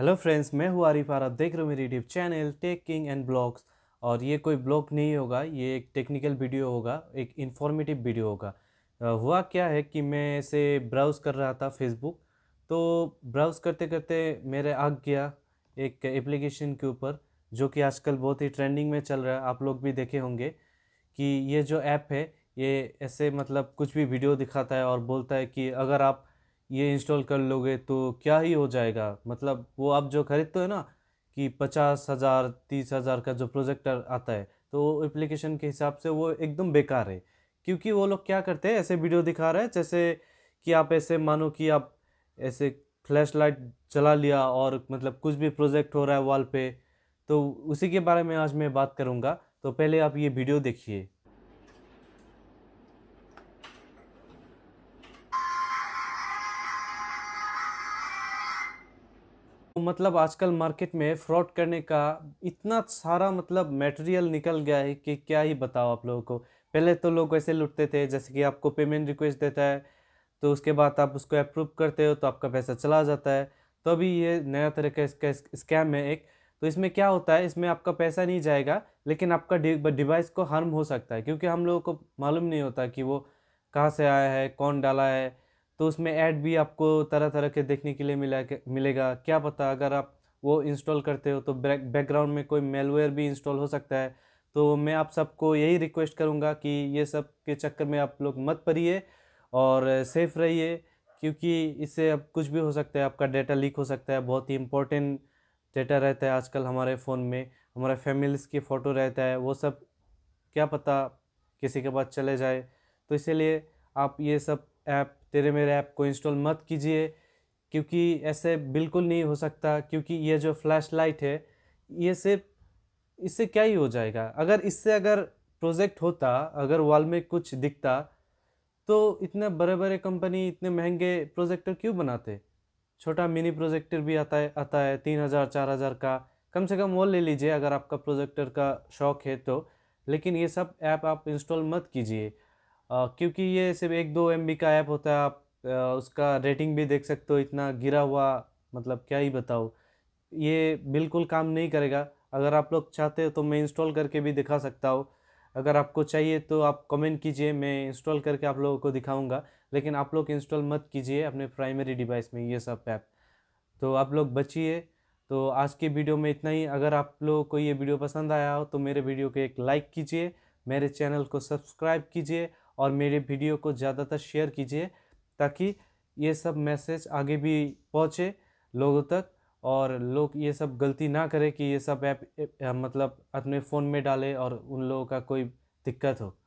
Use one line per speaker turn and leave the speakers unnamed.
hello friends मैं हूँ Arif are आप देख रहे हो मेरी YouTube channel Tech King and Blogs और ये कोई ब्लॉग नहीं होगा ये एक टेक्निकल वीडियो होगा एक इन्फॉर्मेटिव वीडियो होगा हुआ क्या है कि मैं ऐसे ब्राउज़ कर रहा था फेसबुक तो ब्राउज़ करते करते मेरे आग गया एक एप्लीकेशन के ऊपर जो कि आजकल बहुत ही ट्रेंडिंग में चल रहा है आप लोग भी देखे होंगे कि ये जो ऐप है ये ऐसे मतलब कुछ भी वीडियो दिखाता है और बोलता है कि अगर आप ये इंस्टॉल कर लोगे तो क्या ही हो जाएगा मतलब वो आप जो खरीदते हो ना कि पचास हज़ार तीस हज़ार का जो प्रोजेक्टर आता है तो एप्लीकेशन के हिसाब से वो एकदम बेकार है क्योंकि वो लोग क्या करते हैं ऐसे वीडियो दिखा रहे हैं जैसे कि आप ऐसे मानो कि आप ऐसे फ्लैश लाइट चला लिया और मतलब कुछ भी प्रोजेक्ट हो रहा है वॉल पे तो उसी के बारे में आज मैं बात करूँगा तो पहले आप ये वीडियो देखिए तो मतलब आजकल मार्केट में फ्रॉड करने का इतना सारा मतलब मटेरियल निकल गया है कि क्या ही बताओ आप लोगों को पहले तो लोग ऐसे लुटते थे जैसे कि आपको पेमेंट रिक्वेस्ट देता है तो उसके बाद आप उसको अप्रूव करते हो तो आपका पैसा चला जाता है तो अभी ये नया तरह का इसका स्कैम है एक तो इसमें क्या होता है इसमें आपका पैसा नहीं जाएगा लेकिन आपका डिवाइस को हार्म हो सकता है क्योंकि हम लोगों को मालूम नहीं होता कि वो कहाँ से आया है कौन डाला है तो उसमें ऐड भी आपको तरह तरह के देखने के लिए मिला के मिलेगा क्या पता अगर आप वो इंस्टॉल करते हो तो बैकग्राउंड में कोई मेलवेयर भी इंस्टॉल हो सकता है तो मैं आप सबको यही रिक्वेस्ट करूँगा कि ये सब के चक्कर में आप लोग मत पड़िए और सेफ़ रहिए क्योंकि इससे अब कुछ भी हो सकता है आपका डेटा लीक हो सकता है बहुत ही इम्पोर्टेंट डेटा रहता है आजकल हमारे फ़ोन में हमारे फैमिलीज़ की फ़ोटो रहता है वो सब क्या पता किसी के पास चले जाए तो इसीलिए आप ये सब ऐप तेरे मेरे ऐप को इंस्टॉल मत कीजिए क्योंकि ऐसे बिल्कुल नहीं हो सकता क्योंकि ये जो फ्लैश लाइट है ये सिर्फ इससे क्या ही हो जाएगा अगर इससे अगर प्रोजेक्ट होता अगर वॉल में कुछ दिखता तो इतने बड़े बड़े कंपनी इतने महंगे प्रोजेक्टर क्यों बनाते छोटा मिनी प्रोजेक्टर भी आता है आता है तीन हज़ार चार हज़ार का कम से कम वो ले लीजिए अगर आपका प्रोजेक्टर का शौक़ है तो लेकिन ये सब ऐप आप इंस्टॉल मत कीजिए क्योंकि ये सिर्फ एक दो एम का ऐप होता है आप उसका रेटिंग भी देख सकते हो इतना गिरा हुआ मतलब क्या ही बताओ ये बिल्कुल काम नहीं करेगा अगर आप लोग चाहते हो तो मैं इंस्टॉल करके भी दिखा सकता हूँ अगर आपको चाहिए तो आप कमेंट कीजिए मैं इंस्टॉल करके आप लोगों को दिखाऊंगा लेकिन आप लोग इंस्टॉल मत कीजिए अपने प्राइमरी डिवाइस में ये सब ऐप तो आप लोग बचिए तो आज के वीडियो में इतना ही अगर आप लोगों को ये वीडियो पसंद आया हो तो मेरे वीडियो को एक लाइक कीजिए मेरे चैनल को सब्सक्राइब कीजिए और मेरे वीडियो को ज़्यादातर शेयर कीजिए ताकि ये सब मैसेज आगे भी पहुँचे लोगों तक और लोग ये सब गलती ना करें कि ये सब ऐप मतलब अपने फ़ोन में डालें और उन लोगों का कोई दिक्कत हो